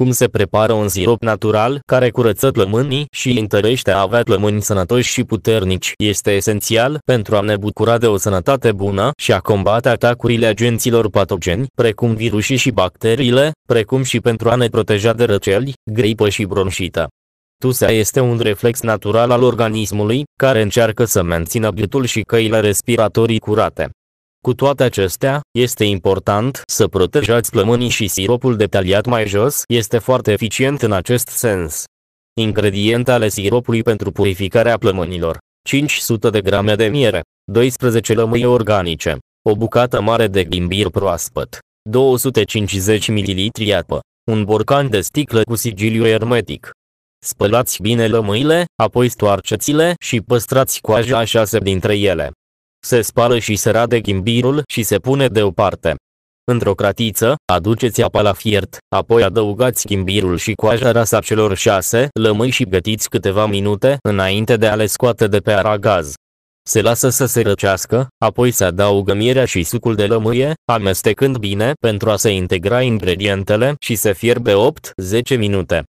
cum se prepară un sirop natural care curăță plămânii și întărește a avea plămâni sănătoși și puternici. Este esențial pentru a ne bucura de o sănătate bună și a combate atacurile agenților patogeni, precum virusii și bacteriile, precum și pentru a ne proteja de răceli, gripă și bronșită. Tusea este un reflex natural al organismului, care încearcă să mențină gâtul și căile respiratorii curate. Cu toate acestea, este important să protejați plămânii și siropul detaliat mai jos este foarte eficient în acest sens. Ingrediente ale siropului pentru purificarea plămânilor 500 de grame de miere, 12 lămâi organice, o bucată mare de ghimbir proaspăt, 250 ml apă, un borcan de sticlă cu sigiliu hermetic. Spălați bine lămâile, apoi stoarceți-le și păstrați coaja a șase dintre ele. Se spală și se rade ghimbirul și se pune deoparte. Într-o cratiță, aduceți apa la fiert, apoi adăugați ghimbirul și coaja rasa celor șase lămâi și gătiți câteva minute înainte de a le scoate de pe aragaz. Se lasă să se răcească, apoi se adaugă mierea și sucul de lămâie, amestecând bine pentru a se integra ingredientele și se fierbe 8-10 minute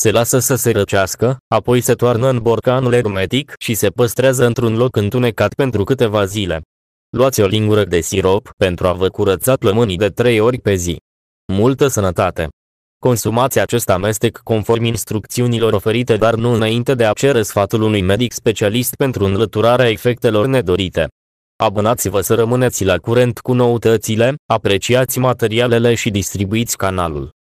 se lasă să se răcească, apoi se toarnă în borcanul hermetic și se păstrează într-un loc întunecat pentru câteva zile. Luați o lingură de sirop pentru a vă curăța plămânii de 3 ori pe zi. Multă sănătate! Consumați acest amestec conform instrucțiunilor oferite dar nu înainte de a cere sfatul unui medic specialist pentru înlăturarea efectelor nedorite. Abonați-vă să rămâneți la curent cu noutățile, apreciați materialele și distribuiți canalul.